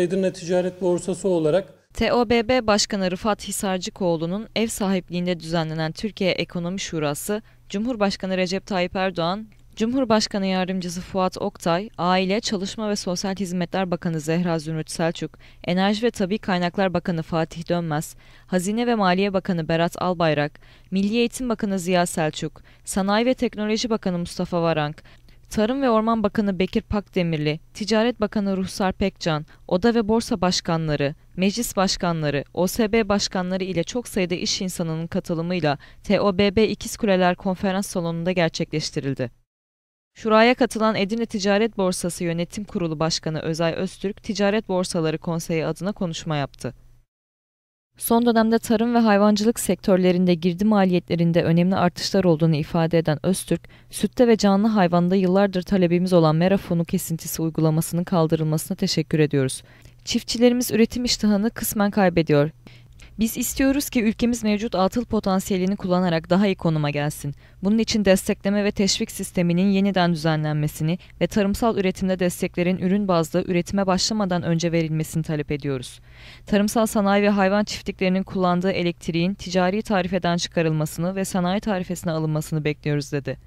Edirne Ticaret Borsası olarak TOBB Başkanı Rıfat Hisarcıkoğlu'nun ev sahipliğinde düzenlenen Türkiye Ekonomi Şurası, Cumhurbaşkanı Recep Tayyip Erdoğan, Cumhurbaşkanı Yardımcısı Fuat Oktay, Aile, Çalışma ve Sosyal Hizmetler Bakanı Zehra Zümrüt Selçuk, Enerji ve Tabi Kaynaklar Bakanı Fatih Dönmez, Hazine ve Maliye Bakanı Berat Albayrak, Milli Eğitim Bakanı Ziya Selçuk, Sanayi ve Teknoloji Bakanı Mustafa Varank, Tarım ve Orman Bakanı Bekir Pakdemirli, Ticaret Bakanı Ruhsar Pekcan, Oda ve Borsa Başkanları, Meclis Başkanları, OSB Başkanları ile çok sayıda iş insanının katılımıyla TOBB İkiz Kuleler Konferans Salonu'nda gerçekleştirildi. Şuraya katılan Edirne Ticaret Borsası Yönetim Kurulu Başkanı Özay Öztürk, Ticaret Borsaları Konseyi adına konuşma yaptı. Son dönemde tarım ve hayvancılık sektörlerinde girdi maliyetlerinde önemli artışlar olduğunu ifade eden Öztürk, sütte ve canlı hayvanda yıllardır talebimiz olan mera fonu kesintisi uygulamasının kaldırılmasına teşekkür ediyoruz. Çiftçilerimiz üretim iştahını kısmen kaybediyor. Biz istiyoruz ki ülkemiz mevcut atıl potansiyelini kullanarak daha iyi konuma gelsin. Bunun için destekleme ve teşvik sisteminin yeniden düzenlenmesini ve tarımsal üretimde desteklerin ürün bazlı üretime başlamadan önce verilmesini talep ediyoruz. Tarımsal sanayi ve hayvan çiftliklerinin kullandığı elektriğin ticari tarifeden çıkarılmasını ve sanayi tarifesine alınmasını bekliyoruz dedi.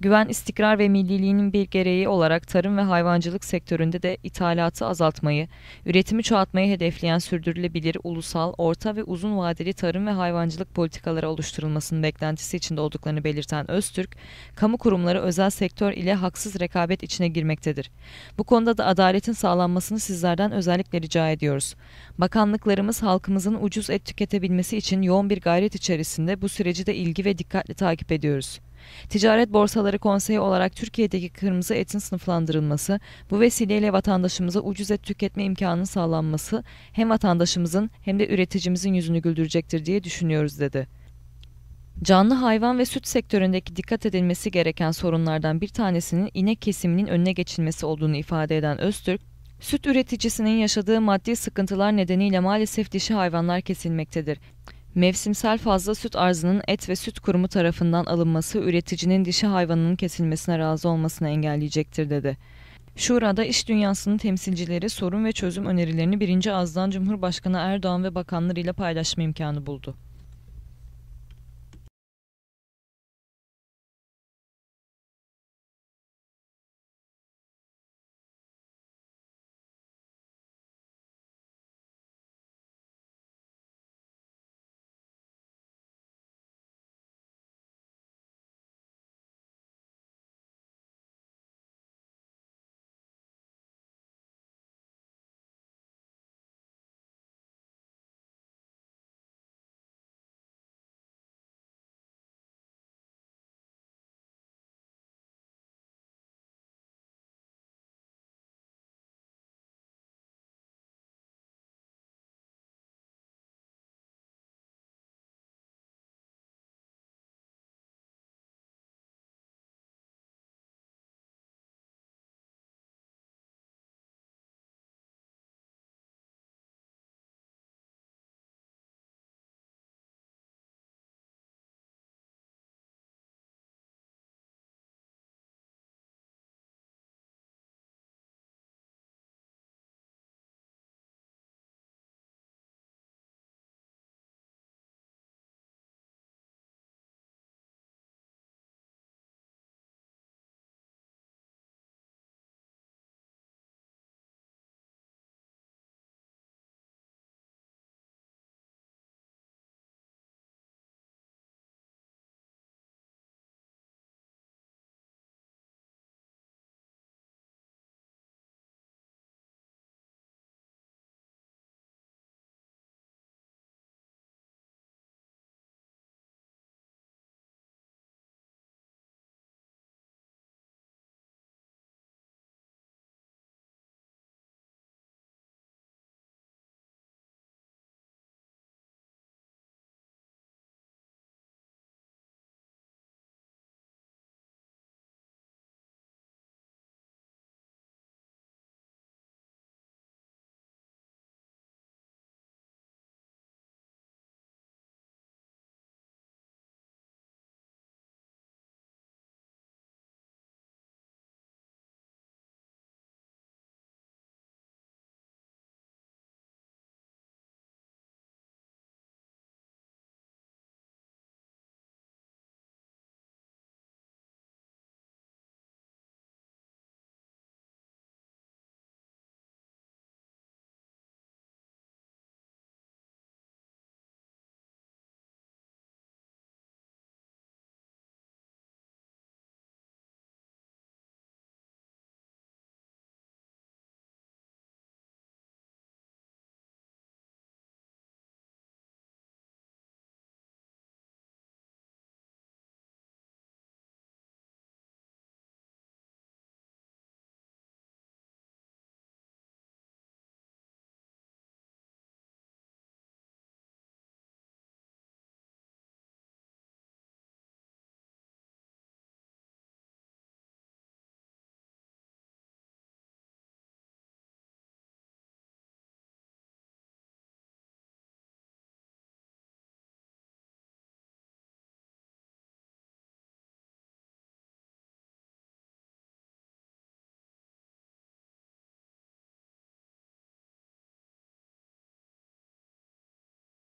Güven, istikrar ve milliliğinin bir gereği olarak tarım ve hayvancılık sektöründe de ithalatı azaltmayı, üretimi çoğaltmayı hedefleyen sürdürülebilir ulusal, orta ve uzun vadeli tarım ve hayvancılık politikaları oluşturulmasının beklentisi içinde olduklarını belirten Öztürk, kamu kurumları özel sektör ile haksız rekabet içine girmektedir. Bu konuda da adaletin sağlanmasını sizlerden özellikle rica ediyoruz. Bakanlıklarımız halkımızın ucuz et tüketebilmesi için yoğun bir gayret içerisinde bu süreci de ilgi ve dikkatle takip ediyoruz. Ticaret Borsaları Konseyi olarak Türkiye'deki kırmızı etin sınıflandırılması, bu vesileyle vatandaşımıza ucuz et tüketme imkanının sağlanması hem vatandaşımızın hem de üreticimizin yüzünü güldürecektir diye düşünüyoruz dedi. Canlı hayvan ve süt sektöründeki dikkat edilmesi gereken sorunlardan bir tanesinin inek kesiminin önüne geçilmesi olduğunu ifade eden Öztürk, süt üreticisinin yaşadığı maddi sıkıntılar nedeniyle maalesef dişi hayvanlar kesilmektedir. Mevsimsel fazla süt arzının et ve süt kurumu tarafından alınması üreticinin dişi hayvanının kesilmesine razı olmasını engelleyecektir dedi. Şura'da iş dünyasının temsilcileri sorun ve çözüm önerilerini birinci ağızdan Cumhurbaşkanı Erdoğan ve bakanlarıyla paylaşma imkanı buldu.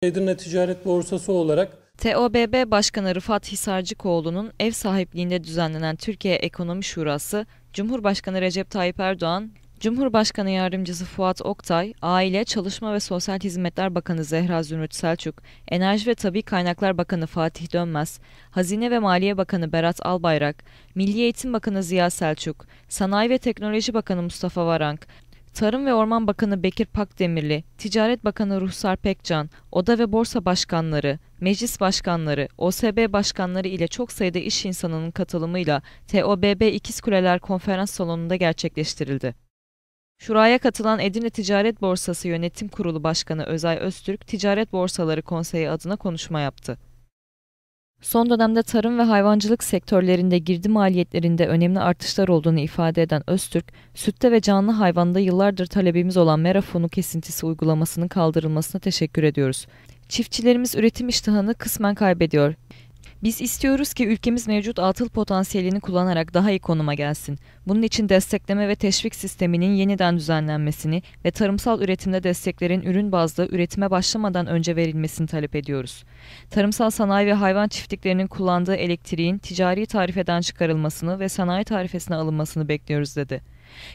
Edirne Ticaret Borsası olarak TOBB Başkanı Rıfat Hisarcıkoğlu'nun ev sahipliğinde düzenlenen Türkiye Ekonomi Şurası, Cumhurbaşkanı Recep Tayyip Erdoğan, Cumhurbaşkanı Yardımcısı Fuat Oktay, Aile, Çalışma ve Sosyal Hizmetler Bakanı Zehra Zümrüt Selçuk, Enerji ve Tabi Kaynaklar Bakanı Fatih Dönmez, Hazine ve Maliye Bakanı Berat Albayrak, Milli Eğitim Bakanı Ziya Selçuk, Sanayi ve Teknoloji Bakanı Mustafa Varank, Tarım ve Orman Bakanı Bekir Pakdemirli, Ticaret Bakanı Ruhsar Pekcan, Oda ve Borsa Başkanları, Meclis Başkanları, OSB Başkanları ile çok sayıda iş insanının katılımıyla TOBB İkiz Kuleler Konferans Salonu'nda gerçekleştirildi. Şuraya katılan Edirne Ticaret Borsası Yönetim Kurulu Başkanı Özay Öztürk, Ticaret Borsaları Konseyi adına konuşma yaptı. Son dönemde tarım ve hayvancılık sektörlerinde girdi maliyetlerinde önemli artışlar olduğunu ifade eden Öztürk, sütte ve canlı hayvanda yıllardır talebimiz olan mera kesintisi uygulamasının kaldırılmasına teşekkür ediyoruz. Çiftçilerimiz üretim iştahını kısmen kaybediyor. Biz istiyoruz ki ülkemiz mevcut atıl potansiyelini kullanarak daha iyi konuma gelsin. Bunun için destekleme ve teşvik sisteminin yeniden düzenlenmesini ve tarımsal üretimde desteklerin ürün bazlı üretime başlamadan önce verilmesini talep ediyoruz. Tarımsal sanayi ve hayvan çiftliklerinin kullandığı elektriğin ticari tarifeden çıkarılmasını ve sanayi tarifesine alınmasını bekliyoruz dedi.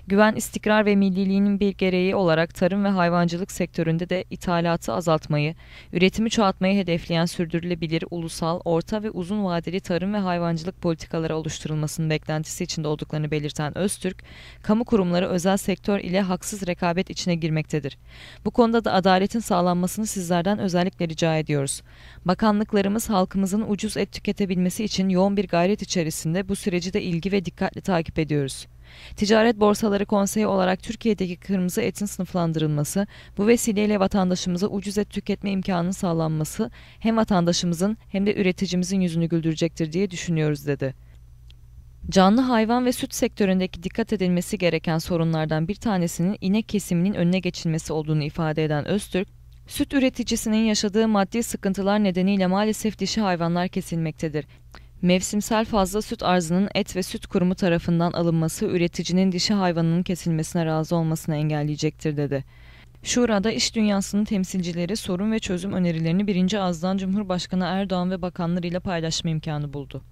Güven, istikrar ve milliliğinin bir gereği olarak tarım ve hayvancılık sektöründe de ithalatı azaltmayı, üretimi çoğaltmayı hedefleyen sürdürülebilir ulusal, orta ve uzun vadeli tarım ve hayvancılık politikaları oluşturulmasının beklentisi içinde olduklarını belirten Öztürk, kamu kurumları özel sektör ile haksız rekabet içine girmektedir. Bu konuda da adaletin sağlanmasını sizlerden özellikle rica ediyoruz. Bakanlıklarımız halkımızın ucuz et tüketebilmesi için yoğun bir gayret içerisinde bu süreci de ilgi ve dikkatle takip ediyoruz. Ticaret Borsaları Konseyi olarak Türkiye'deki kırmızı etin sınıflandırılması, bu vesileyle vatandaşımıza ucuz et tüketme imkanının sağlanması hem vatandaşımızın hem de üreticimizin yüzünü güldürecektir diye düşünüyoruz dedi. Canlı hayvan ve süt sektöründeki dikkat edilmesi gereken sorunlardan bir tanesinin inek kesiminin önüne geçilmesi olduğunu ifade eden Öztürk, süt üreticisinin yaşadığı maddi sıkıntılar nedeniyle maalesef dişi hayvanlar kesilmektedir. Mevsimsel fazla süt arzının et ve süt kurumu tarafından alınması üreticinin dişi hayvanının kesilmesine razı olmasını engelleyecektir dedi. Şura'da iş dünyasının temsilcileri sorun ve çözüm önerilerini birinci ağızdan Cumhurbaşkanı Erdoğan ve bakanlarıyla paylaşma imkanı buldu.